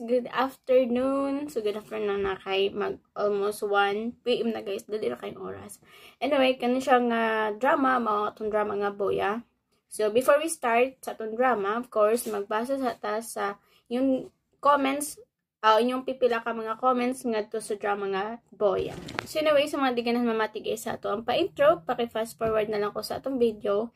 Good afternoon. So, good afternoon na kay mag almost 1 p.m. na guys. Dali na kayong oras. Anyway, kanin siya nga uh, drama. Mawa itong drama nga boya. So, before we start sa atong drama, of course, magbasa sa ta sa yung comments uh, ah, yung pipila ka mga comments nga to sa drama nga boya. So anyway, sa mga di ka na mamatigay sa ato ang pa-intro, paki-fast forward na lang ko sa atong video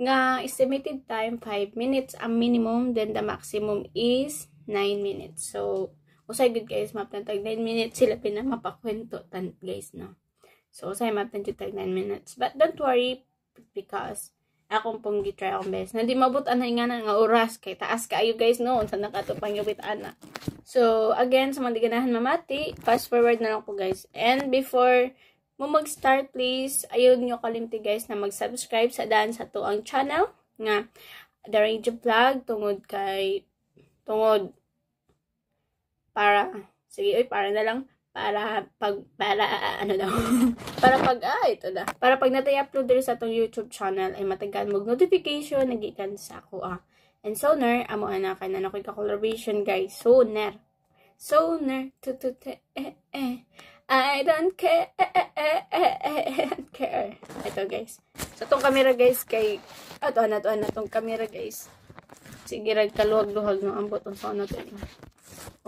nga estimated time 5 minutes ang minimum then the maximum is 9 minutes. So, usay good guys, mapantag 9 minutes sila pinamapakwento tan guys, no? So, usay mapantag 9 minutes. But don't worry, because akong pong gitry akong best. Na di mabutan na nga nga oras kay taas kaayo guys no unsa nakatupang gabit ana. So again sa mga ganahan mamati, fast forward na lang ko guys. And before mo mag-start please, ayun nyo kalimti guys na mag-subscribe sa dan sa tuang channel nga The Range of Vlog tungod kay tungod para, sige, oy, para na lang, para pag para ano daw para pag ah ito na para pag natay upload diri sa tong YouTube channel ay matagan mog notification nagikan sa ako ah and sooner amo ana kay na ano nakoy ka collaboration guys sooner sooner so to to eh eh I don't care I eh, don't eh, eh, care ito guys so tong camera guys kay ato na to na tong camera guys Sige, rag kaluwag-luhag ng ambot ang sauna to.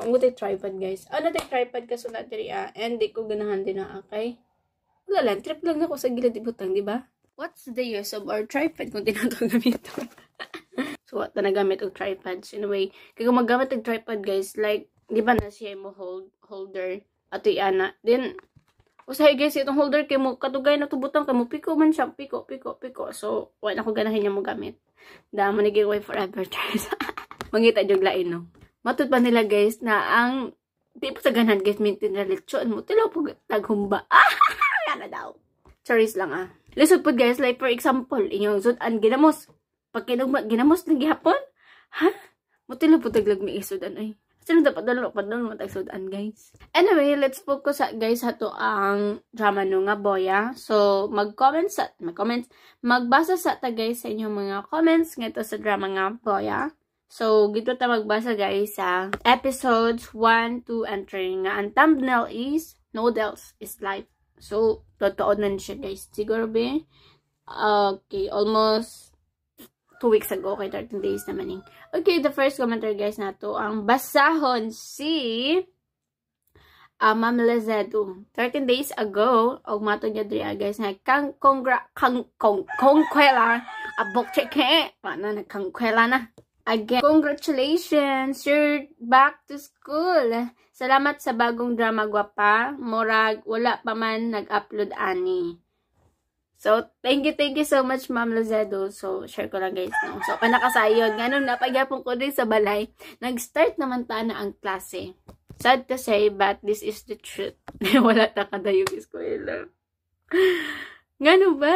Ang mo tripod, guys. Ano tay tripod ka sunod diri ah. And di ko ganahan din na, okay? Wala lang, trip lang ako sa gilid ibutang, di ba? What's the use of our tripod kung tinatong gamiton? so, what na nagamit og tripods? Anyway, kaya kung magamit og tripod, guys, like, di ba na siya mo hold, holder, ato ana. Then, usahay guys itong holder kay mo katugay na tubutan kay mo piko man siya piko piko piko so wala ko ganahin niya mo gamit da manigay way forever guys mangita jog lain no matud pa nila guys na ang tipo sa ganan guys mintin na lechon mo tilaw po taghumba ah kana daw charis lang ah lisod po guys like for example inyong sudan ginamos pag kinugma ginamos lang gihapon ha huh? mo tilaw po taglag mi isod anoy Sino dapat dalo pa doon matagsudan, guys? Anyway, let's focus sa guys to ang drama no nga boya. So, mag-comment sa mag-comment, magbasa sa ta guys sa inyong mga comments ngadto sa drama nga boya. So, gito ta magbasa guys sa episodes 1, 2, and 3 nga ang thumbnail is Noodles is life. So, totoo na siya guys. Siguro be, okay, almost 2 weeks ago. Okay, 13 days naman yung. Okay, the first commenter guys na to, ang basahon si uh, Ma'am Lezedo. 13 days ago, og mato niya diri guys nga kang kongra kang kong kongkwela abok ah, cheke. Paano na kongkwela na? Again, congratulations! You're back to school! Salamat sa bagong drama guwapa. Morag, wala pa man nag-upload ani. So, thank you, thank you so much, Ma'am Lazedo. So, share ko lang guys. No? So, panakasayon. Nga nung napagyapon ko din sa balay, nag-start naman ta na ang klase. Sad to say, but this is the truth. Wala ta kadayong eskwela. Nga ba?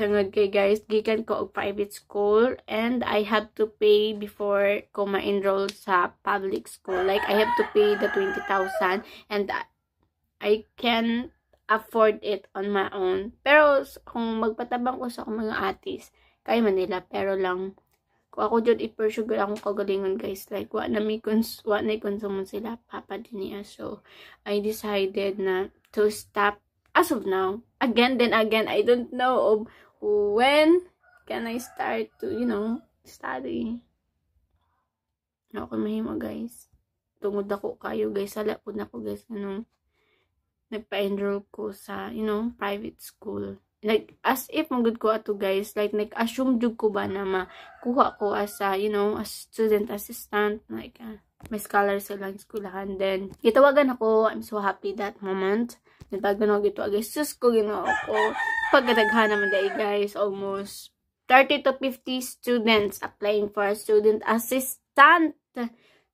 Tangod kay guys, gikan ko og private school and I have to pay before ko ma-enroll sa public school. Like, I have to pay the 20,000 and I can afford it on my own. Pero kung magpatabang ko sa mga artist, kay Manila, pero lang, kung ako dyan i-pursue akong kagalingon guys, like, wa na may cons wa na consume sila, papa din niya. Ah. So, I decided na to stop as of now. Again, then again, I don't know of when can I start to, you know, study. Ako mahimo guys. Tungod ako kayo guys. Sala po na ako guys. Anong nagpa-enroll ko sa, you know, private school. Like, as if magod ko ato guys, like, like, assume jug ko ba na makuha ko as a, you know, as student assistant, like, uh, may scholar sa lang skulahan. Then, gitawagan ako, I'm so happy that moment. Natagan ako gito, guys, sus ko ginawa ko. Pagkataghan naman day guys, almost 30 to 50 students applying for a student assistant.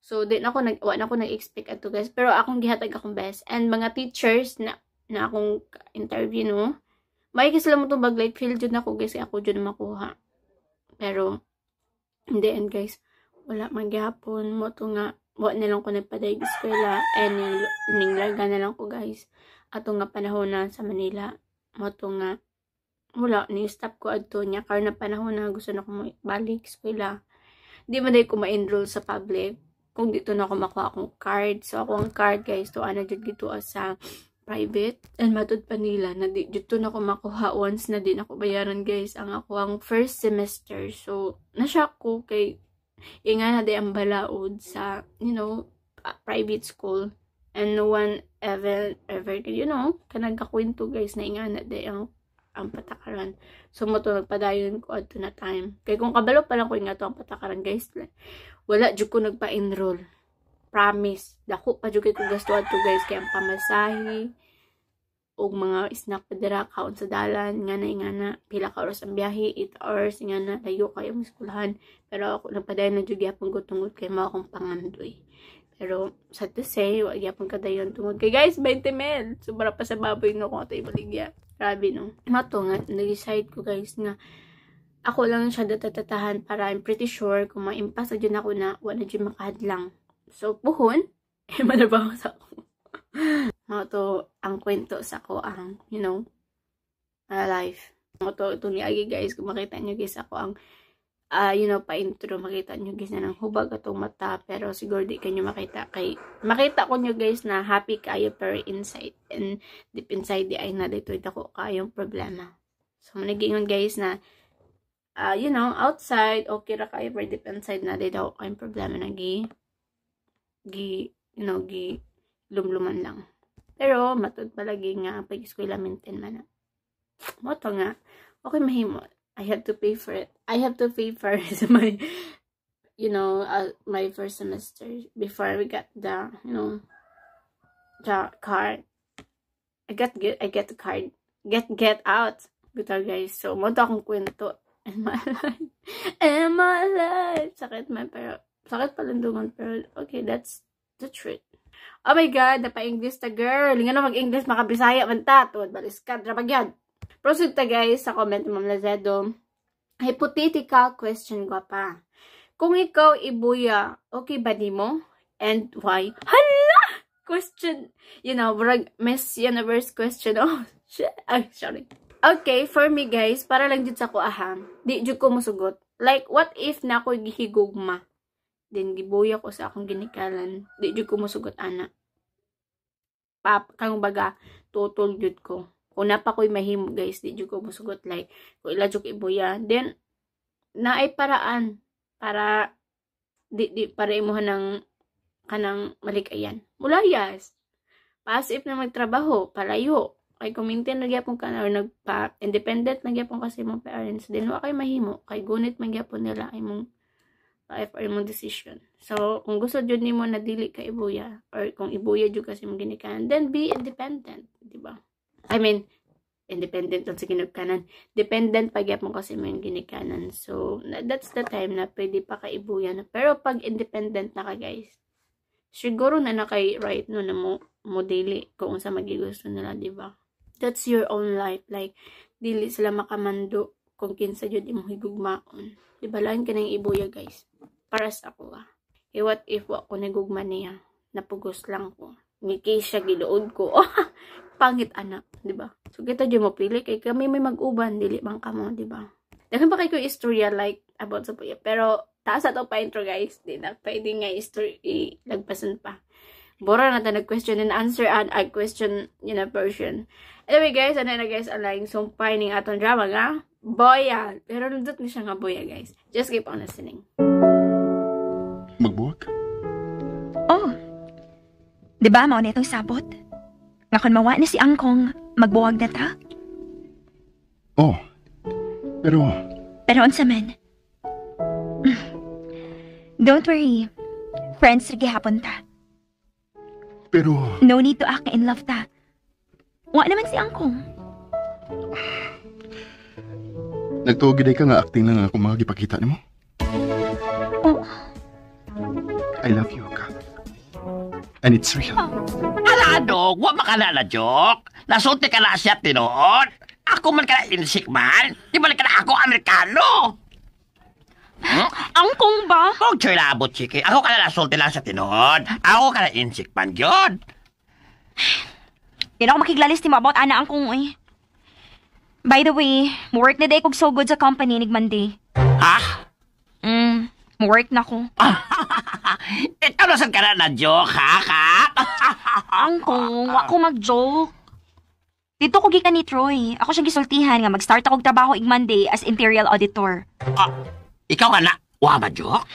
So, din ako nag wa na ako nag-expect ato guys, pero akong gihatag akong best. And mga teachers na na akong interview no. May kasi lang mo tong baglight field feel jud na ko guys, ako jud makuha. Pero in the end guys, wala man gihapon mo to nga wa na lang ko nagpadayag eskwela and ninglaga na lang ko guys ato nga panahon na sa Manila mo to nga wala ni stop ko adto niya kar na panahon na gusto na ko balik eskwela di ba dai ko ma-enroll sa public kung dito na ako makuha akong card. So, ako ang card, guys, to ano, dyan dito ah, sa private. And matud pa nila, na dito na ako makuha once na din ako bayaran, guys, ang ako ang first semester. So, nashock ko kay, inga na di ang balaod sa, you know, ah, private school. And no one ever, ever, you know, kanagkakwento, guys, na inga na di ang ang patakaran. So, mo to nagpadayon ko at na time. Kay kung kabalo pa lang ko nga ang patakaran, guys wala jud ko nagpa-enroll promise dako pa jud ko gastuhan to guys kay ang pamasahe og mga snack pa dira kaon sa dalan nga na ingana pila ka oras ang biyahe 8 hours nga layo kayo ang eskwelahan pero ako nagpadayon na jud gyapon gutungod kay mao akong pangandoy pero sad to say wa gyapon kadayon tungod kay guys 20 mil sobra pa sa baboy no ko tay baligya grabe no mato nga decide ko guys nga ako lang siya datatatahan para I'm pretty sure kung maimpas na dyan ako na wala dyan lang. So, puhon, eh, malabaw sa ako. Mga to, ang kwento sa ako, ang, you know, uh, life. Mga to, ito ni Agi guys, kung makita nyo guys, ako ang, uh, you know, pa-intro, makita nyo guys na ng hubag atong mata, pero siguro di kanyo makita kay, makita ko nyo guys na happy kayo pero inside, and deep inside di ay na dito ko kayong problema. So, manigingon guys na, uh, you know, outside, okay ra kayo, pero depend side na am daw kayong problema na gi, gi, you know, gi, lumluman lang. Pero, matud palagi nga, pag-eskwela maintain man na. Moto nga, okay mahimo. I have to pay for it. I have to pay for my, you know, uh, my first semester before we got the, you know, the card. I got, get, I get the card. Get, get out. Good guys. So, mo akong kwento. in my life. In my life. Sakit man, pero, sakit palundungan, pero, okay, that's the truth. Oh my God, napa-English ta girl. Nga na mag-English, makabisaya man ta. Tuwad, balis ka, drabag yan. Proceed ta guys sa comment ni Ma'am Lazedo. Hypothetical question ko pa. Kung ikaw ibuya, okay ba di mo? And why? Hala! Question, you know, Miss Universe question. Oh, shit. Ay, sorry. Okay, for me guys, para lang jud sa ko aham. Di jud ko musugot. Like what if na ko gihigugma? Then gibuya ko sa akong ginikalan. Di jud ko musugot ana. Pap kang baga tutol jud ko. Una pa ko'y mahim guys, di jud ko musugot like ko ila jud ibuya. Then naay paraan para di, di para imuha ng kanang malikayan. Mulayas. Pas na magtrabaho, palayo kay kumintin na gyapon ka na or nagpa independent na gyapon kasi mong parents din wa kay mahimo kay gunit man gyapon nila ay mong life or mong decision so kung gusto jud nimo na dili ka ibuya or kung ibuya jud kasi mong ginikanan then be independent di ba i mean independent lang sa ginikanan. Dependent pag mo kasi mo ginikanan. So, that's the time na pwede pa kaibuya na. Pero pag independent na ka guys, siguro na na kay right no na mo, mo daily kung sa magigusto nila, di ba? that's your own life like dili sila makamando kung kinsa jud imong higugmaon di ba lain kanang ibuya guys para sa ako ah. eh what if wa ko nagugma niya napugos lang ko ngiki siya giluod ko pangit anak di ba so kita jud mo pili kay kami may mag-uban dili man kamo di ba daghan ba kay ko istorya like about sa puya pero taas to pa intro guys di na pwede nga history lagpasan pa bora na ta nag question and answer and a question in a version Anyway guys, ano na guys, alang sumpay ning atong drama nga, Boya. Pero nandot ni siya nga Boya guys. Just keep on listening. Magbuwag? Oh. Di ba, mao na itong sabot? Nga kung mawa na si Angkong, magbuwag na ta? Oh. Pero... Pero unsa man. Don't worry. Friends, sige hapon ta. Pero... No need to act in love ta. Wa naman si Angkong. Nagtuogiday ka nga acting lang ako mga gipakita ni mo. Oh. I love you, Kat. And it's real. Oh. Ala, Aladog, wa makalala joke. Nasunti ka na siya tinuod. Ako man ka na insik man. Di ba ka na ako Amerikano. Hmm? Angkong ba? Huwag siya labot, Chiki. Ako ka na nasulti lang sa tinod. Ako ka na insik man, yun. Din ako makiglalis mo about ana ang kung eh. By the way, work na day kog so good sa company ni Monday. Ha? Mm, mo work na ko. Ito eh, ano na saan ka na na-joke, ha, kap? ang ako mag-joke. Dito ko gikan ni Troy. Ako siyang gisultihan nga mag-start akong trabaho ig Monday as Imperial Auditor. Ah, ikaw ka na? Wa ba joke?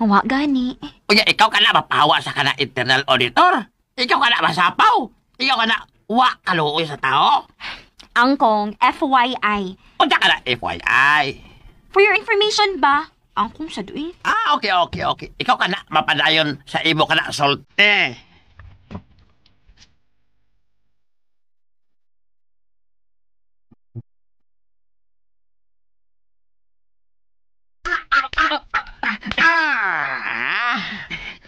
Wa gani. Unya, ikaw ka na mapahawa sa kana internal auditor? Ikaw ka na masapaw? Ikaw ka na Wa kaluoy sa tao? Angkong, FYI. O ka na, FYI. For your information ba? Angkong sa duin. Ah, okay, okay, okay. Ikaw ka na, mapadayon sa ibo ka na, Eh. Ah! ah, ah, ah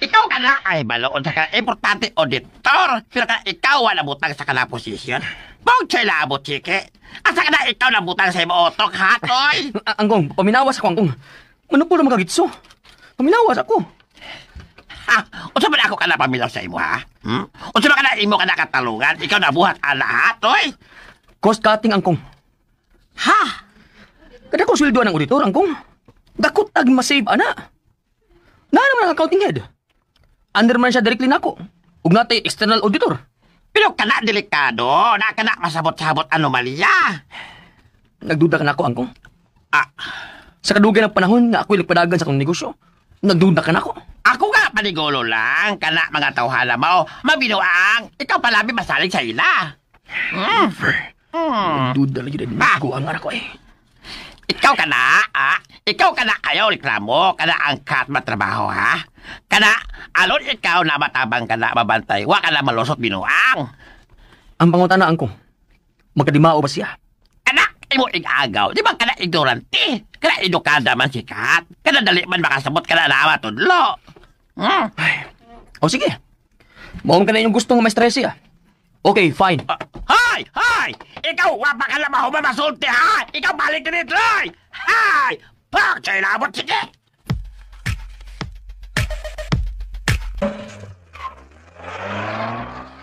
ikaw ka na ay baloon sa ka importante auditor, pero ka ikaw wala butang sa kanang posisyon. Bawag siya labot, chike. Asa ka na ikaw na butang sa imo otok, ha, toy? anggong, paminawas ako, anggong. Ano Manupulo magagitso. Paminawas ako. Ha? O sa ako ka na pamilaw sa imo, ha? Hmm? O sa ka na imo ka nakatalungan, ikaw na buhat ala, ha, toy? Cost cutting, angkong. Ha? Kada ko sweldo ng auditor, angkong. Dakot ag masave, ana. Na naman ang accounting head under man siya directly nako. Ug natay external auditor. Pero kana delikado, na kana masabot-sabot anomalya. Nagduda ka nako angkong. Ah, sa kadugay ng panahon nga ako'y nagpadagan sa akong negosyo, nagduda ka nako. Ako nga panigolo lang, kana mga tawhala mo, mabinuang, ikaw palabi masalig sa ila. Mm. Nagduda lang yun, ah. ko ang anak ko eh. Ikaw ka na, ah? Ikaw ka na ayaw reklamo, kana ang kat matrabaho, ha? Kana, alon ikaw na matabang ka na mabantay, wa ka na malusot binuang. Ang pangutanaan ko, magkadimao ba siya? Anak, imo igagaw, di ba kana ignorante? Kana edukada man si Kat, kana dali man makasabot kana na matudlo. Hmm. Ay, o sige, maong ka na yung gusto nga maestres siya. Ah. Okay, fine. Uh, Hoy! Hoy! Ikaw, wapakala maho ba masulti, ha? Ikaw, balik din ito, hoy! Hoy! Pak, sa'yo labot, sige!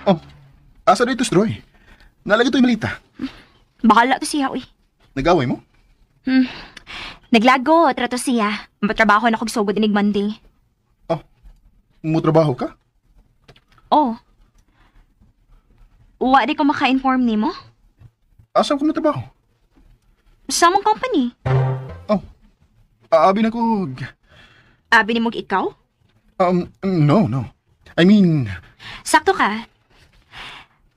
Oh, asa dito, Stroy? Nalagay to'y malita. Bahala to siya, uy. Nag-away mo? Hmm. Naglago, trato siya. Matrabaho na kog sugod inig Monday. Oh, mutrabaho ka? Oh. Wa di ko maka-inform ni mo? Asa ko mo trabaho? Sa mong company. Oh. Aabi na ko... Abi ni mo ikaw? Um, no, no. I mean... Sakto ka.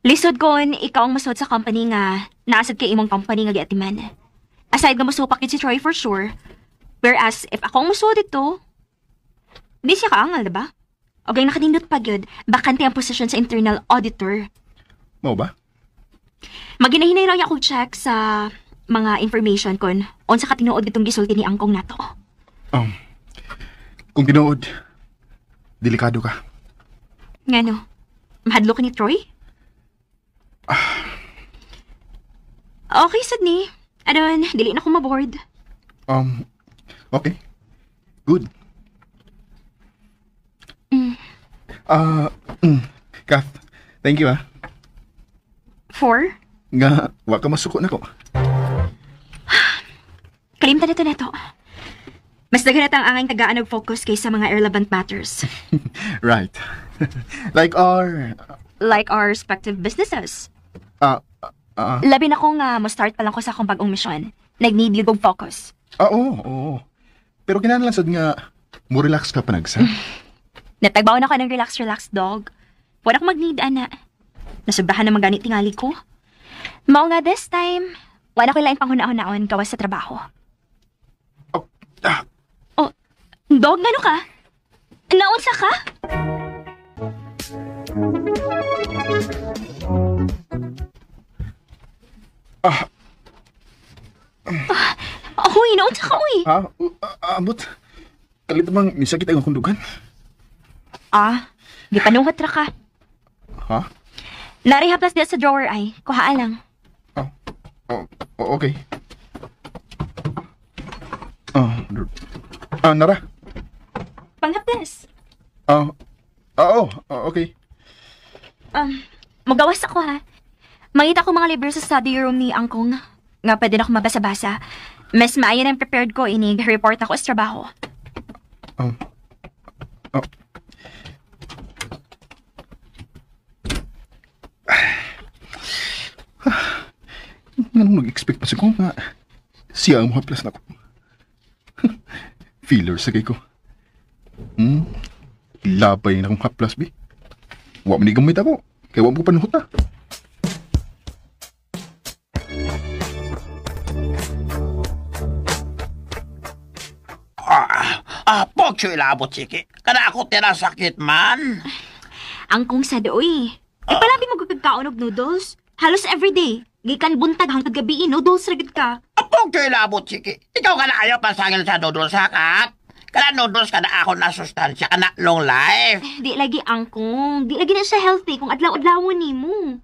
Lisod ko ikaw ang masod sa company nga naasad kay imong company nga giatiman. Aside nga masupak si Troy for sure. Whereas, if ako ang masod ito, di siya kaangal, diba? O gay nakatindot pa yun, bakante ang position sa internal auditor. Mao ba? Maginahinay raw niya akong check sa mga information kon unsa ka tinuod gitong gisulti ni Angkong nato. Um, kung tinuod, delikado ka. Ngano? Mahadlo ka ni Troy? Ah. Okay, Sydney. Aron, dili na ko maboard. Um, okay. Good. Mm. Ah, mm. uh, mm, Kath, thank you ah. Four? Nga, wa ka masuko na ko. Kalimta na to na Mas daghan ang angay tagaan og focus kaysa mga irrelevant matters. right. like our... Uh, like our respective businesses. Ah, uh, uh, Labi na ko nga mo start pa lang ko sa akong bagong misyon. Nag-need yun og focus. Ah, oo, oo. Pero kinanlansad nga, mo relax ka pa nagsa. Natagbaw na ko ng relax-relax, dog. Wala akong mag-need, ana. Nasobrahan naman ganit tingali ko. Mao nga this time, wala ko lain panghunahon-naon kawas sa trabaho. Oh, ah. oh dog, ngano ka? Naunsa ka? Ah. ah. uy, naunsa ka, uy? Ha? Ah, ah, abot. Kalit bang nisakit ang kundugan? Ah, di panungat ra ka. Ha? Huh? haplas diya sa drawer ay. Kuhaa lang. Oh. oh. Oh, okay. Oh, ah, Nara. Panghaplas. Ah, ah Oh, oh, okay. Um, magawas ako ha. Makita ko mga libro sa study room ni Angkong. Nga pwede na akong mabasa-basa. Mas maayan ang prepared ko inig report ako sa trabaho. Um, oh. nga nung nag-expect pa si ko nga siya ang muhaplas na ko. Feeler sa ko. Hmm? Labay na akong haplas, bi. Wa man gamit ako. Kaya wa mo ko panuhot na. Ah, ah pag siya ilabot, sige. Kada ako tinasakit man. Ang kong sa doy. Uh, ah. Ipalabi mo gagkaunog noodles. Halos everyday. Gikan buntag hangtod gabi eh, no, dos ragid ka. Apo kay labot Ikaw ka na ayaw pasangil sa noodles ha, kat. Kala noodles ka na ako na sustansya ka na long life. Eh, di lagi angkong. Di lagi na siya healthy kung adlaw adlaw ni mo.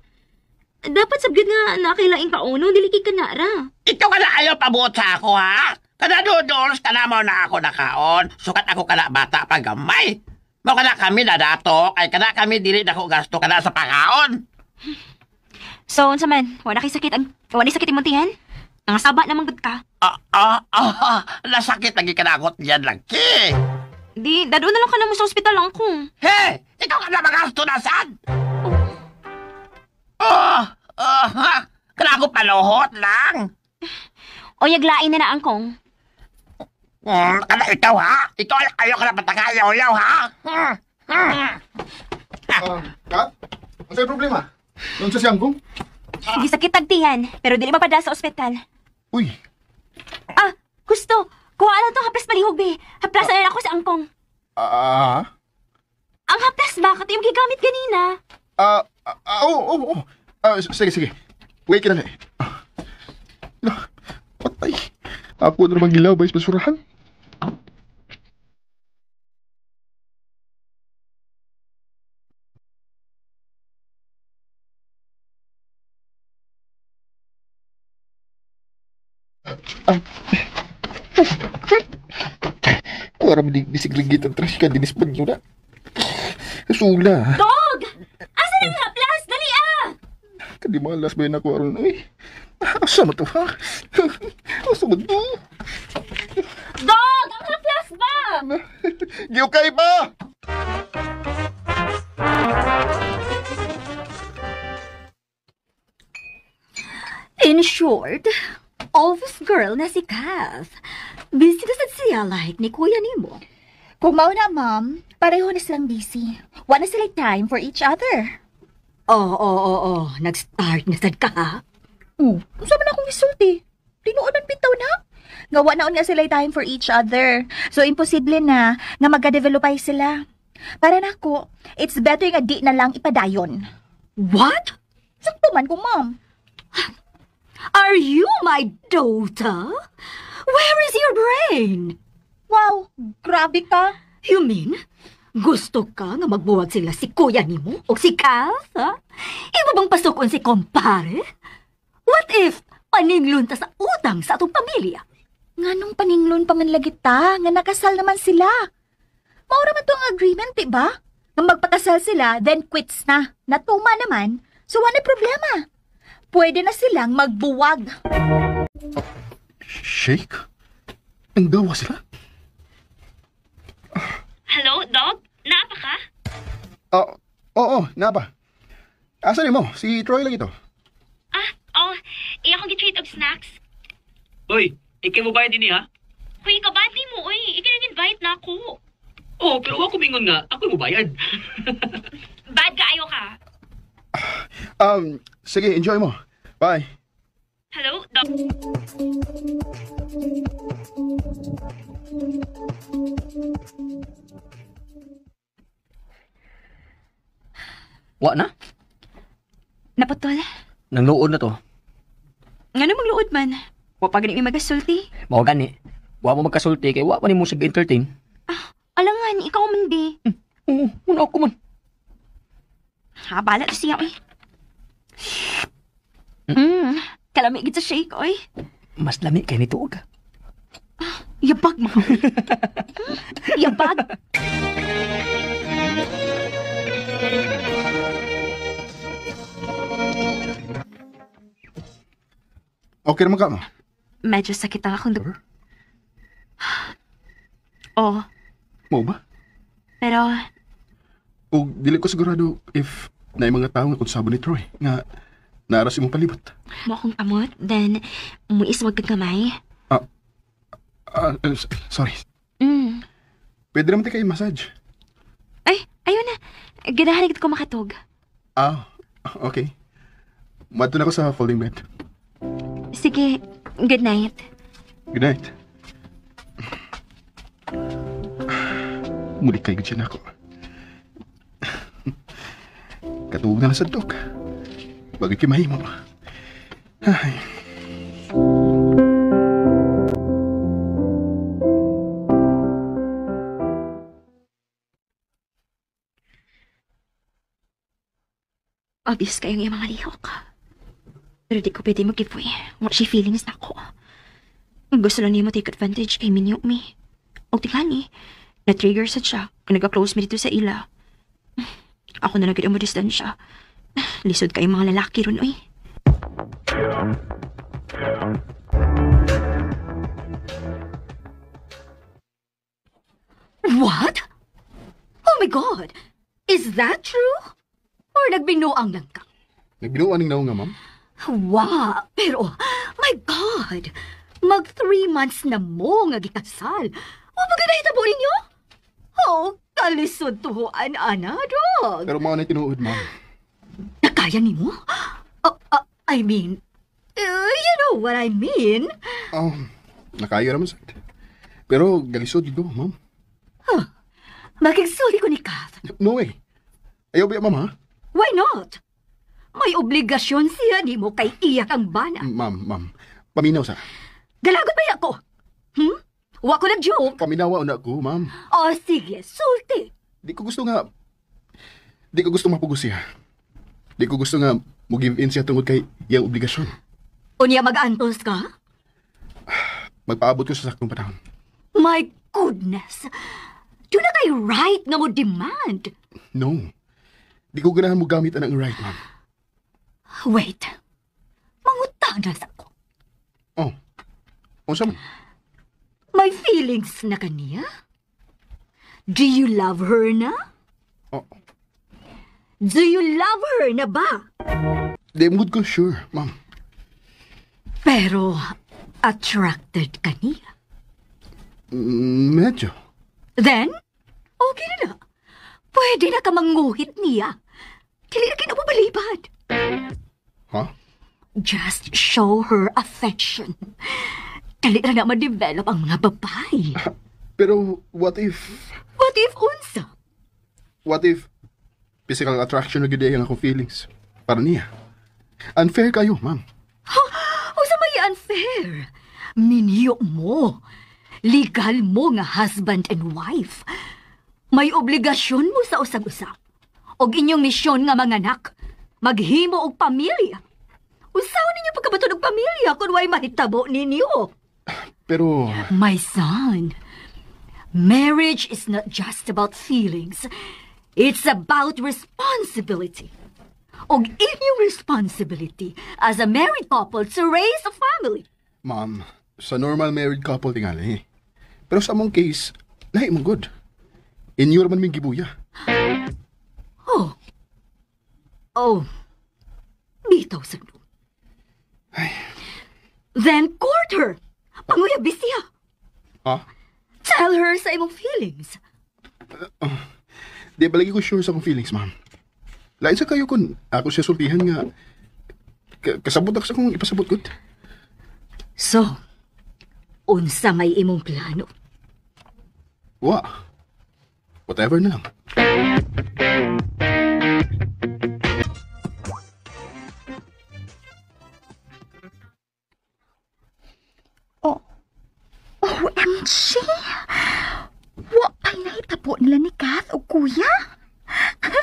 Dapat sabgid nga nakailaing pauno, diliki ka na ra. Ikaw ka na ayaw pabuot sa ako ha. Kada noodles ka na mo na ako nakaon. Sukat ako ka na bata pang gamay. Mo ka na kami na dato, kay ka na kami dili na ko gasto ka na sa pangaon. So, unsa man, wala kay sakit ang wala sakit imong tingan? Nga saba namang gud ka. Ah, ah, ah, ah, nasakit lagi kanagot diyan lang ki. Di, dadun na lang ka na sa ospital lang kung. He, ikaw ka na magasto na saan? Oh, oh, oh ha, kanagot paluhot lang. O yaglain na na ang kong. Hmm, kada ikaw ha? Ito ay kayo ka na patakayaw-yaw ha? Hmm, hmm. Ah. Oh, Kat? Ano problema? Doon sa siyangkong? Di sakit tagtihan, pero dili mapadala sa ospital. Uy, Ah, gusto. Kuha lang to haplas palihog, be. Haplas na ako sa angkong. Ah, ah, Ang haplas ba? Kato yung gigamit ganina. ah, ah, oh, oh, oh. Ah, sige, sige. Wait ka na na. Ah. ah. Patay. Ako na naman gilaw, bayis basurahan. Gising ligit ang trash ka din Espanyo na. Sula. Dog! Asa na nga Dali ah! Kadi malas ba yun ako aron ay? Asa mo to ha? Asa mo to? Dog! Ang haplas ba? Giyukay ba? In short, office girl na si Kath. Busy ka sa siya like ni kuya ni kung mao na, ma'am, pareho na silang busy. Wala na sila time for each other. Oo, oh, oo, oh, oo. Oh, oh. Nag-start na sad ka, ha? Oo. Uh, Sabi na akong isulti. Tinuon ang pitaw na. Gawa naon nga sila time for each other. So, imposible na nga magka-developay sila. Para nako, it's better nga di na lang ipadayon. What? Sakto man ko, ma'am. Are you my daughter? Where is your brain? Wow, grabe ka. You mean, gusto ka nga magbuwag sila si kuya Nimo mo o si Kath, ha? Iba bang pasukon si kompare? What if paninglon ta sa utang sa atong pamilya? Nga nung paninglon pa man lagi ta, nga nakasal naman sila. Maura man to ang agreement, di ba? Nga magpakasal sila, then quits na. Natuma naman, so wala problema. Pwede na silang magbuwag. Shake? Ang dawa sila? Hello, Dog? Napa ka? Oo, oh, oo, napa. Asan mo? Si Troy lang ito. Ah, oo. Oh, eh, akong gitreat og snacks. Uy, ikaw mo bayad ini ha? Kuy, kabad ni mo, uy. Ikay nang invite na ako. Oo, oh, pero ako mingon nga. Ako mo bayad. Bad ka, ayaw ka. Ah, um, sige, enjoy mo. Bye. Hello? Doc- Wa na? Naputol? Nangluod na to. Nga namang luod man. Wa pa ganit may magasulti. Mao gani. Wa mo magkasulti kay wa pa mo sig entertain. Ah, alangan, ikaw man di. Hmm. Oo, muna ako man. Ha, ah, balat siya eh. Mm. Kalami gid sa shake, oy. Mas lami kay nito og. Ah, yabag mo. yabag. Okay naman ka mo? Medyo sakit ang akong... Sure. Oo. Mo ba? Pero... O, dili ko sigurado if na mga tao nga kunsabo ni Troy nga Naaras imong palibot. Mo akong amot, then muiswag kag kamay. Ah, ah, ah sorry. Mm. Pwede naman tayo massage. Ay, ayun na. Ganahan na ko makatog. Ah, okay. Mato na ako sa folding bed. Sige, good night. Good night. Muli kayo dyan ako. Katulog na lang sa dok. Bago iti mahimo. Ay. Obvious kayong yung mga lihok. Pero di ko pwede mag-giveaway. What she feelings na ko. Gusto lang niya ma-take advantage kay Minyo me. O tingani, na-trigger sa siya kung nag-close me dito sa ila. Ako na lang mo distansya. siya. Lisod kayong mga lalaki ron, oy. What? Oh my God! Is that true? Or nagbinuang lang ka? Nagbinuang lang nga, ma'am. Wow! Pero, my God! Mag three months na mo nga gikasal. O maganda po ninyo? Oh, kalisod tuhuan, ana, dog. Pero mga na tinuod, ma'am kaya ni mo? Uh, uh, I mean, uh, you know what I mean. Um, nakaya naman sa't. Pero galisod ko, ma'am. Huh. Magigsulti ko ni Kath. No way. Ayaw ba, ma'am, Why not? May obligasyon siya ni mo kay iyak ang bana. Ma'am, ma'am. Paminaw sa. Galagot ba ako? Hmm? Wa ko nag-joke. Paminawa una ko, ma'am. oh, sige. Sulti. Di ko gusto nga... Di ko gusto mapugos siya. Di ko gusto nga mo give in siya tungod kay iyang obligasyon. Unya mag-antos ka? Magpaabot ko sa sakong panahon. My goodness! Do na kay right nga mo demand. No. Di ko ganahan mo gamit ang right, ma'am. Wait. Mangutana sa ko. Oh. Unsa mo? My feelings na kaniya? Do you love her na? Oh, Do you love her na ba? Demod ko sure, ma'am. Pero attracted ka niya. Mm, medyo. Then, okay na na. Pwede na ka manguhit niya. Dili na kinabubalibad. Ha? Huh? Just show her affection. Dali na ma develop ang mga babae. Pero what if... What if unsa? What if ang attraction na gid ang akong feelings. Para niya. Unfair kayo, ma'am. Ha? O sa may unfair? Minyo mo. Legal mo nga husband and wife. May obligasyon mo sa usag-usa. Og inyong misyon nga mga anak. Maghimo og pamilya. Usaw ninyo pagkabaton og pamilya kung way mahitabo ninyo. Pero... My son, marriage is not just about feelings. It's about responsibility. O inyong responsibility as a married couple to raise a family. Ma'am, sa normal married couple tingali. Eh. Pero sa mong case, nahi mong good. Inyo man may gibuya. Oh. Oh. Bitaw sa doon. Ay. Then court her. Panguyabis siya. Ha? Huh? Tell her sa imong feelings. Uh, uh. Di balagi ko sure sa akong feelings, ma'am. Lain sa kayo kun ako siya sultihan nga kasabot ako sa akong ipasabot gud. So, unsa may imong plano? Wa. Whatever na lang. Oh. OMG! Oh, mo ay nahitabo nila ni Kath o kuya? Hi!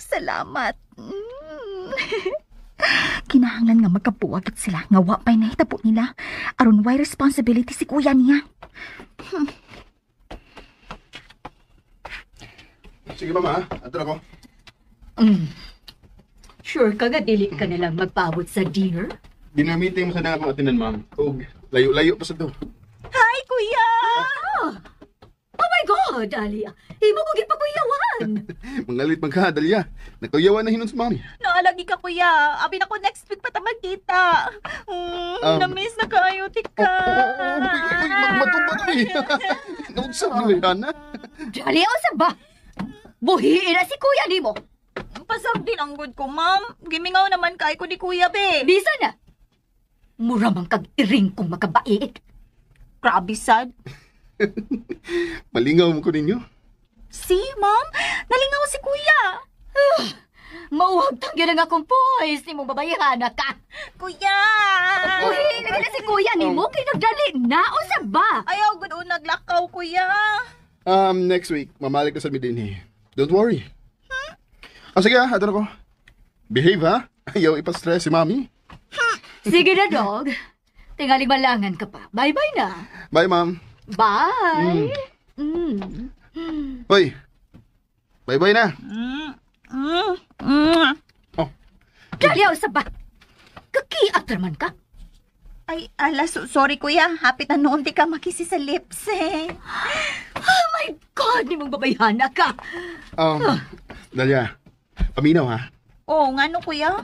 salamat. Mm. Kinahanglan nga magkabuwagit sila nga wapay nahitabo nila aron why responsibility si kuya niya. Hmm. Sige mama, ato na ko. Mm. Sure ka nga dili ka nilang magpaabot sa dinner? Dinner meeting mo sa na akong atinan ma'am. Og layo-layo pa sa to kuya! Oh, oh my God, Dalia! Imo ko kuyawan! Mangalit man ka, Dalia. Nagkuyawan na hinon sa mami. Naalagi ka, kuya. Abi na ko next week patamad kita. Mm, Um, na-miss na kayo, tika. Oh, oh, oh, uy, uy, magmatubag kami. Eh. Nautsap niyo, Yana. Dalia, o ba? Buhiin na si kuya ni mo. Pasab din ang good ko, ma'am. Gimingaw naman kay ko ni kuya, be. Bisa na. Mura man kag iring kung makabait. Grabe Malingaw mo ko ninyo. See, ma'am? Nalingaw si kuya. Ugh. Mauwag tang yun ang akong boys. Ni mong na ka. Kuya! Uy, nagala si kuya ni mo. Kay na. O sa ba? Ayaw, good naglakaw, kuya. Um, next week, mamalik na sa midin eh. Don't worry. Ah, sige ah, ato na ko. Behave ha. Ayaw ipastress si mami. Sige na, dog. Tingali malangan ka pa. Bye-bye na. Bye, ma'am. Bye. Mm. Mm. Hoy. Bye-bye na. Mm. Mm. Oh. Kaliyaw sa ba? Kakiat naman ka. Ay, ala, sorry kuya. Hapit na noon di ka makisi sa lips eh. Oh my God, ni magbabayhana ka. Um, oh. Dalia, paminaw ha? Oo, oh, nga no kuya.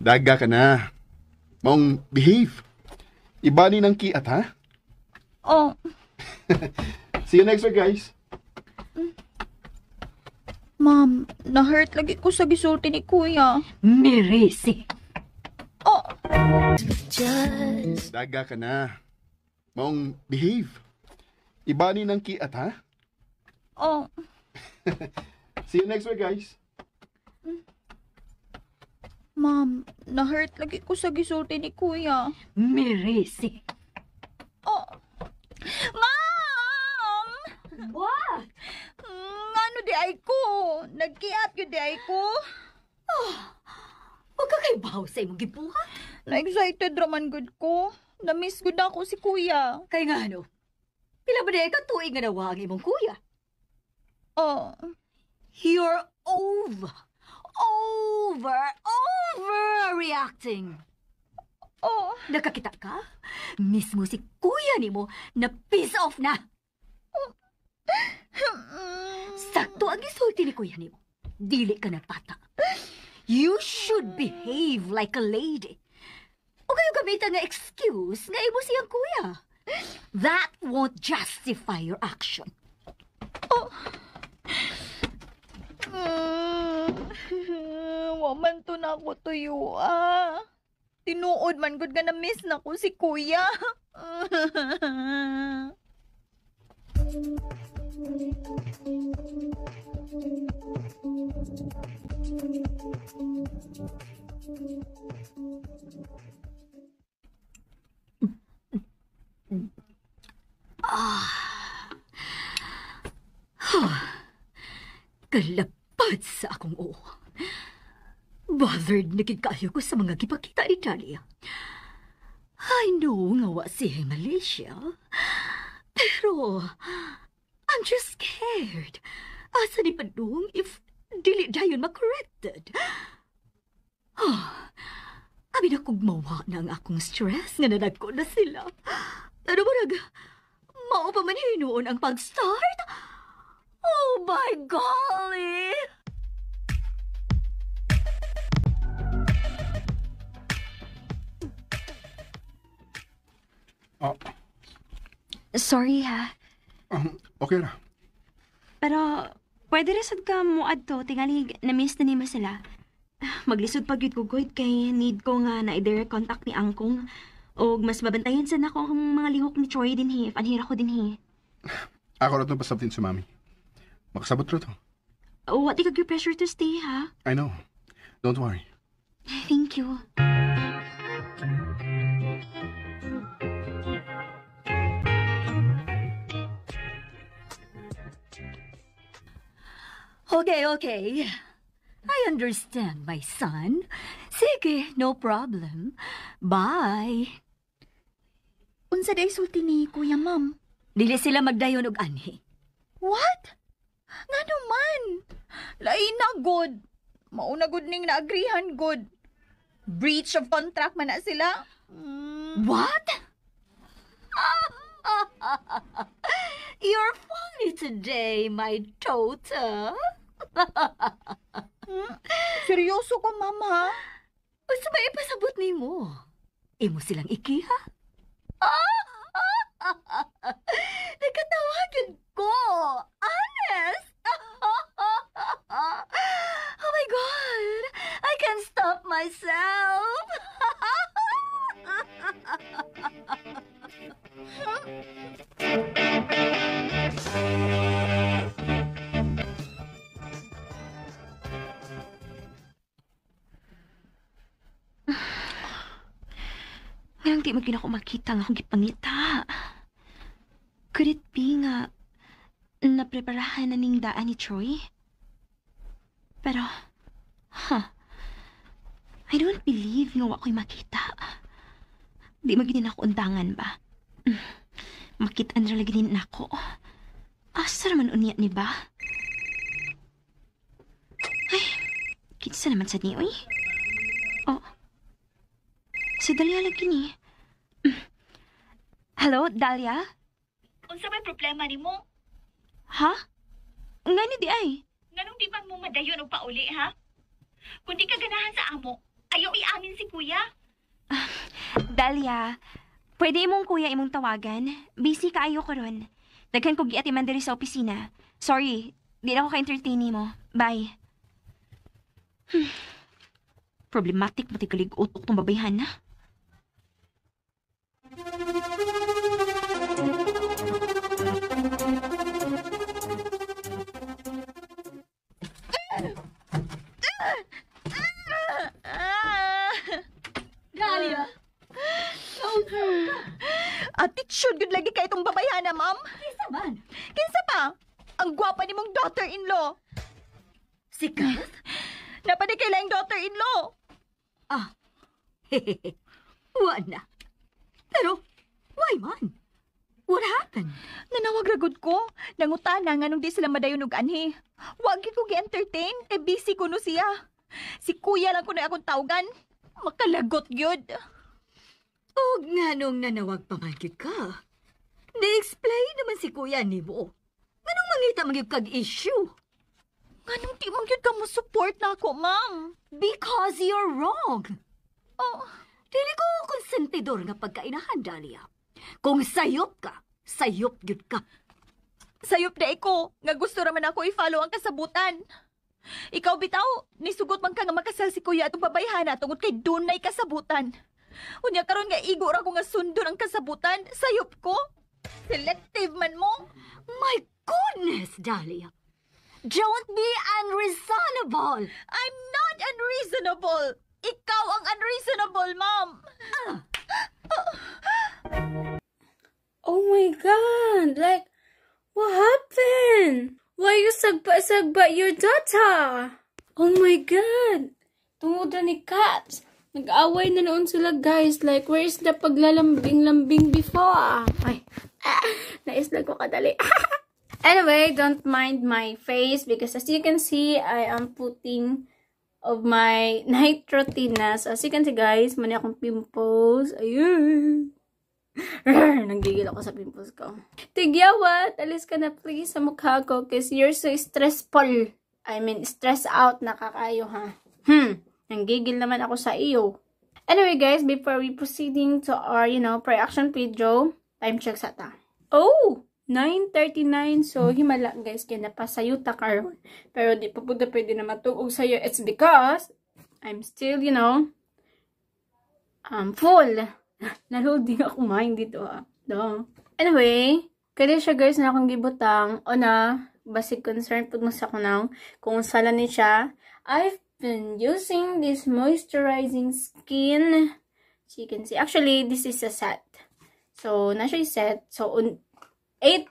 Daga ka na. Maong behave. Ibani ng kiat, ha? Oh. See you next week, guys. Ma'am, na-hurt lagi ko sa gisulti ni Kuya. Mirisi. Oh! Just... Daga ka na. Maong behave. Ibani ng kiat, ha? Oh. See you next week, guys. Hmm. Ma'am, na-hurt lagi ko sa gisulti ni Kuya. Mirisi. Oh! Ma'am! What? Mm, ano di ay ko? Nagkiat yun di ay ko? Oh, huwag kay bahaw sa imong gibuhat. Na-excited raman good ko. Na-miss good ako si Kuya. Kay nga ano? Pila ba di ay ka tuig nga nawagi Kuya? Oh. You're over over, overreacting. Oh. Nakakita ka? Mismo si kuya ni mo na piss off na. Sakto ang isulti ni kuya ni mo. Dili ka nagpata. You should behave like a lady. O kayo gamitan nga excuse nga imo siyang kuya. That won't justify your action. Oh. Mm. Waman to na ako tuyo ah. Tinuod man gud nga na miss na ko si kuya. Ah. Huh. Galap at sa akong oo. Bothered na kikayo ko sa mga gipakita ni I know nga wa siya Malaysia. Pero, I'm just scared. Asa ni Padung if dili dayon makorrected. Oh, ah, abi na kog mawa na ang akong stress nga nanagko na sila. Pero marag, mao pa man hinuon ang pag-start? Oh my golly! Oh. Sorry ha, um, okay na. pero pwede rin ka mo adto tingali na miss na nima sila. Maglisod pag yud ko kay need ko nga na i-direct contact ni Angkong o mas babantayan sa nako ang mga lihok ni Troy dinhi if anhira ko dinhi. Ako ra to pasabtin sa mami. Makasabot ra to. Oh, what di ka pressure to stay ha? I know. Don't worry. Thank you. Okay, okay. I understand, my son. Sige, no problem. Bye. Unsa day sulti ni Kuya Ma'am? Dili sila magdayon og anhi. What? Ngano man? Lain na good. Mauna good ning naagrihan good. Breach of contract man na sila. Mm. What? You're funny today, my tota. Seryoso ka, mama? Usa ba ipasabot ni mo? Imo silang ikiha? Ah! Nagkatawagin ko! Honest! oh my God! I can't stop myself! gid ako makita nga akong gipangita. Could it be nga napreparahan na ning daan ni Troy? Pero, huh, I don't believe nga wako'y makita. Di magiging ako undangan ba? Mm. Makita rin lagi din ako. Asa naman unya ni ba? Ay, kinsa naman sa niyo eh. Oh, si Dalia lagi ni. Hello, Dalia? Unsa may problema ni mo? Ha? Ngani di ay? Nganong di man mo madayon og pauli, ha? Kung di ka ganahan sa amo, ayaw iamin si kuya. Ah, Dalia, pwede imong kuya imong tawagan. Busy ka ayo karon. Daghan kog giatiman diri sa opisina. Sorry, di na ako ka-entertain mo. Bye. Hmm. Problematic matikalig utok tong babayhan na. ma'am? Kinsa man? Kinsa pa? Ang gwapa ni mong daughter-in-law. Si Kath? Napadi kay lang daughter-in-law. Ah, hehehe. Wa na. Pero, why man? What happened? Nanawag ragod ko. Nangutana nga nung di sila madayon og anhi. Wag gid ko gi-entertain Eh, busy ko no siya. Si kuya lang ko na akong tawgan. Makalagot gyud. Og nga nung nanawag pa man ka. Na-explain naman si Kuya Nibo. Ganong mangita magyud kag issue? Ganong di magyud ka mo support na ako, ma'am? Because you're wrong. Oh, dili ko konsentidor nga pagkainahan, Dalia. Kung sayop ka, sayop gyud ka. Sayop na iko, nga gusto raman ako i-follow ang kasabutan. Ikaw bitaw, nisugot man ka nga makasal si kuya atong babayhan na tungod kay dunay kasabutan. Unya karon nga igo ra ko nga sundon ang kasabutan, sayop ko selective man mo. My goodness, Dahlia. Don't be unreasonable. I'm not unreasonable. Ikaw ang unreasonable, ma'am. Ah. Oh my God! Like, what happened? Why you sagpa-sagpa your data? Oh my God! Tumuda ni Caps. Nag-away na noon sila guys. Like, where is the paglalambing-lambing before? Ay, Nais lang ko kadali. anyway, don't mind my face because as you can see, I am putting of my night routine na. So, as you can see guys, mani akong pimples. Ayun! Nanggigil ako sa pimples ko. Tigyawat! Alis ka na please sa mukha ko because you're so stressful. I mean, stress out. Nakakayo ha. Hmm. Nanggigil naman ako sa iyo. Anyway guys, before we proceeding to our, you know, pre-action video, time check sa ta. Oh! 9.39, so himala guys, kaya napasayuta karon Pero di pa po na pwede na matugog sa'yo. It's because I'm still, you know, um, full. Naloading ako mind dito ah. Do. Anyway, kaya siya guys na akong gibutang o na basic concern pud mo sa kunang kung sala ni siya. I've been using this moisturizing skin. So you can see, actually, this is a set. So, na siya set. So, 8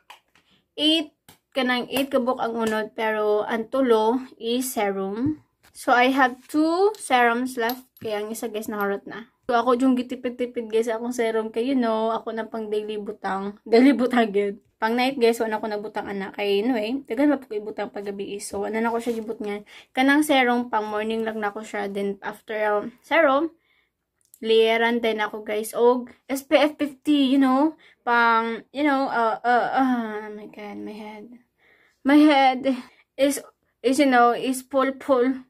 8 kanang 8 kabuk ang unod pero ang tulo is serum. So I have two serums left kaya ang isa guys nakarot na. So ako yung gitipid-tipid guys akong serum kay you know, ako na pang daily butang, daily butang gid. Pang night guys wala ko nagbutang butang anak kay anyway, tagan pa butang ibutang paggabi is. So wala na ko siya gibut nga. Kanang serum pang morning lang na ko siya then after um, serum layeran din ako guys. O SPF 50, you know, pang, you know, uh, uh, uh, oh my god, my head. My head is, is you know, is full-full.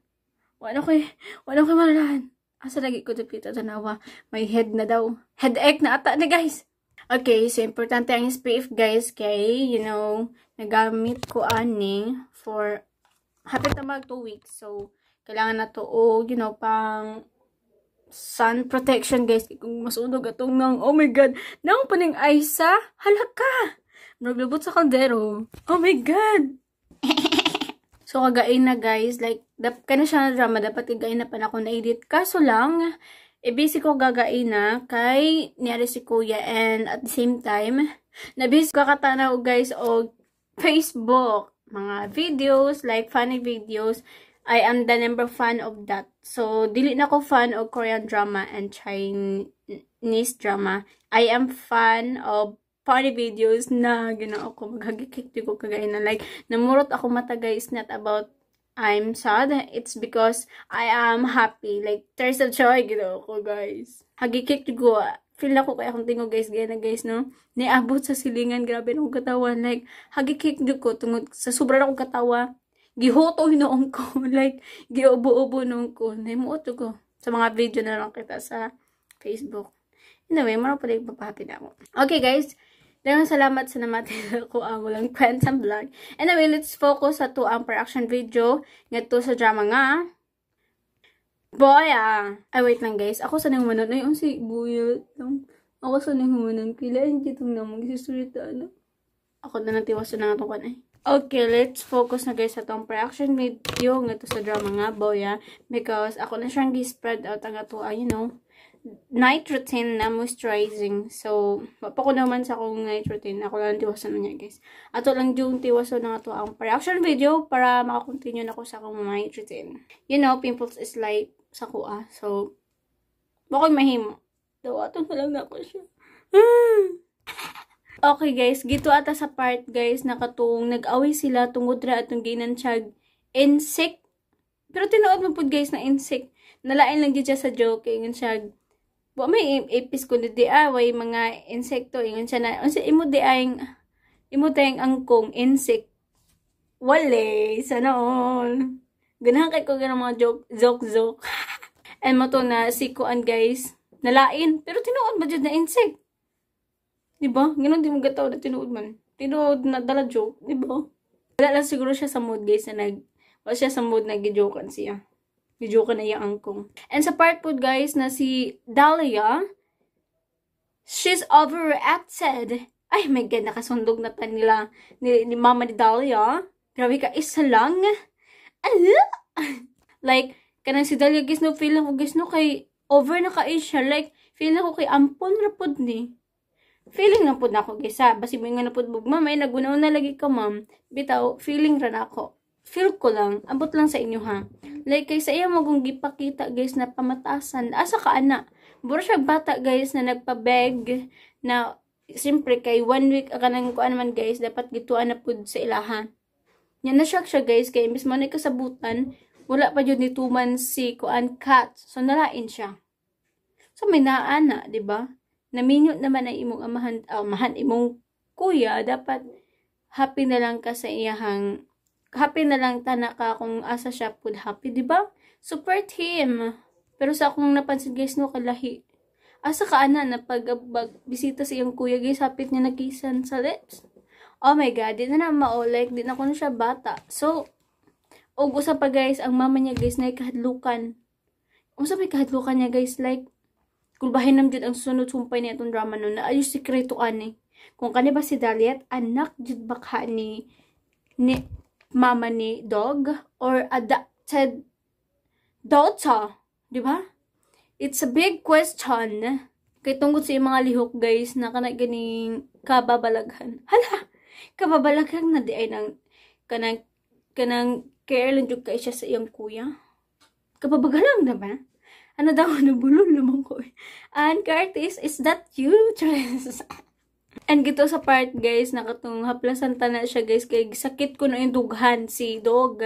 Wala ko, eh, wala ko malalaan. Asa lagi ko dapita tanawa. May head na daw. Headache na ata na guys. Okay, so importante ang SPF guys kay, you know, nagamit ko ani for hapit na mag 2 weeks. So, kailangan na to, oh, you know, pang sun protection guys kung masunog atong nang oh my god nang paning isa halaka naglubot sa kaldero oh my god so kagain na guys like dap kana siya na drama dapat igain na pa na ako na edit kaso lang e busy ko gagain na kay niyari si kuya and at the same time na busy ko katanaw guys og Facebook mga videos like funny videos I am the number fan of that So, dili na ko fan of Korean drama and Chinese drama. I am fan of funny videos na ginoo ko maghagikik ko kagay na like namurot ako matagay is not about I'm sad it's because I am happy like there's a joy ginoo ko guys hagikik ko feel ako kaya kung tingo guys gaya na guys no niabot sa silingan grabe nung katawa. like hagikik ko tungod sa sobra akong katawa gihoto hinoong ko. like, giobo-obo noong ko. Naimuoto ko. Sa mga video na lang kita sa Facebook. Anyway, mara pala yung papahapin ako. Okay, guys. Dagang salamat sa namatay namatin ako ang ah. walang kwentang vlog. Anyway, let's focus sa to ang ah, action video. Ngato sa drama nga. Boya! ah! Ay, wait lang guys. Ako sa nang manon. Ay, ang si Buyot. Ako sa nang manon. Kailan kitong namang isusulit na ano. Ah. Ako na natiwaso na nga itong kanay. Eh. Okay, let's focus na guys sa tong reaction video ng ito sa drama nga boya because ako na siyang gi-spread out ang ato, ah, you know, night routine na moisturizing. So, pa ko naman sa akong night routine. Ako lang tiwasan na niya, guys. Ato lang yung tiwasan na ato ang reaction video para makakontinue na ko sa akong night routine. You know, pimples is light sa kuha. So, bakit mahimo. Daw, ato na lang na ako siya. Hmm. Okay guys, gito ata sa part guys na nag-away sila tungod ra atong ginansyag insect. Pero tinuod mo pud guys na insect. Nalain lang gyud sa joke ingon siya. Wa may apis ko di away ah, mga insekto ingon siya na unsa imo di ang imo ang kong insect. Wale, sana all. Ganahan ko ganang mga joke joke joke. And mo to na sikuan guys. Nalain pero tinuod ba jud na insect. Diba? Ganon di mo gataw na tinuod man. Tinuod na dala joke. Diba? Wala lang siguro siya sa mood guys na nag... Wala siya sa mood na gijokan siya. Gijokan na yung angkong. And sa part po guys na si Dahlia, she's overreacted. Ay my god, nakasundog na ta nila ni, ni mama ni Dahlia. Grabe ka, isa lang. like, kanang si Dahlia guys no, feeling ako guys no, kay over na ka siya. Like, feeling ko kay ampon rapod ni. Feeling na po na ako gisa. Basi mo nga na po bug ma'am. nagunaw na lagi ka ma'am. Bitaw, feeling ra na ako. Feel ko lang. Abot lang sa inyo ha. Like kay sa iya mo kung gipakita guys na pamatasan. Asa ka ana. Buro siya bata guys na nagpa-beg na simpre kay one week ka nang kuan man guys dapat gituan na pud sa ilahan nya na shock siya guys kay imbis man kasabutan wala pa jud ni months si kuan cat so nalain siya so may naa na di ba naminyo naman ay imong amahan, ah, amahan imong kuya, dapat happy na lang ka sa iyahang, happy na lang tana ka kung asa siya pud happy, di ba? Support him. Pero sa akong napansin guys, no, kalahi. Asa ka ana na pag, pag bisita sa iyong kuya guys, hapit niya nagkisan sa lips. Oh my god, di na na mao, like, di na ko na siya bata. So, og usa pa guys, ang mama niya guys, na kahadlukan. Usa pa kahadlukan niya guys, like, Kulbahin nam jud ang sunod sumpay ni atong drama no na ayo sikreto ani. Kung kani ba si Daliet anak jud bakha ni ni mama ni dog or adopted daughter, di ba? It's a big question. Kay tungod sa mga lihok guys na kanang ganing kababalaghan. Hala, kababalaghan na di ay nang kanang kanang kailan jud kay siya sa iyang kuya. Kababagalang na ba? ano daw, nabulol naman ko eh. And Curtis, is that you? Charles. And gito sa part guys, nakatong haplasanta na siya guys, kay sakit ko na yung dughan si dog.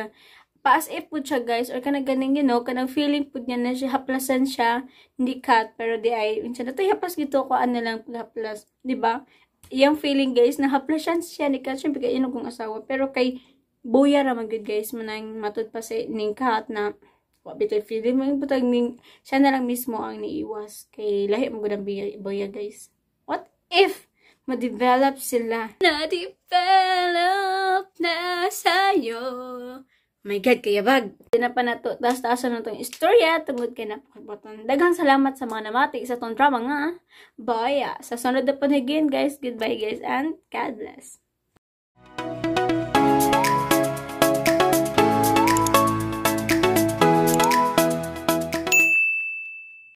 Paas if po siya guys, or kanang ganing you know, kanang feeling po niya na siya haplasan siya, hindi cut, pero di ay, yun siya na, haplas gito ko, ano lang haplas, di ba? Yung feeling guys, na haplasan siya ni cut, syempre kayo kong asawa, pero kay Boya raman good guys, manang matod pa sa ning cut na wa bitay feeling mo butag ning siya na lang mismo ang niiwas kay lahi mo gud ang boya guys what if ma-develop sila na-develop na sa'yo my god kaya bag na pa nato taas taas na tong istorya tungod kay napakabotan daghang salamat sa mga namati sa tong drama nga boya ah. sa sunod na panagin guys goodbye guys and God bless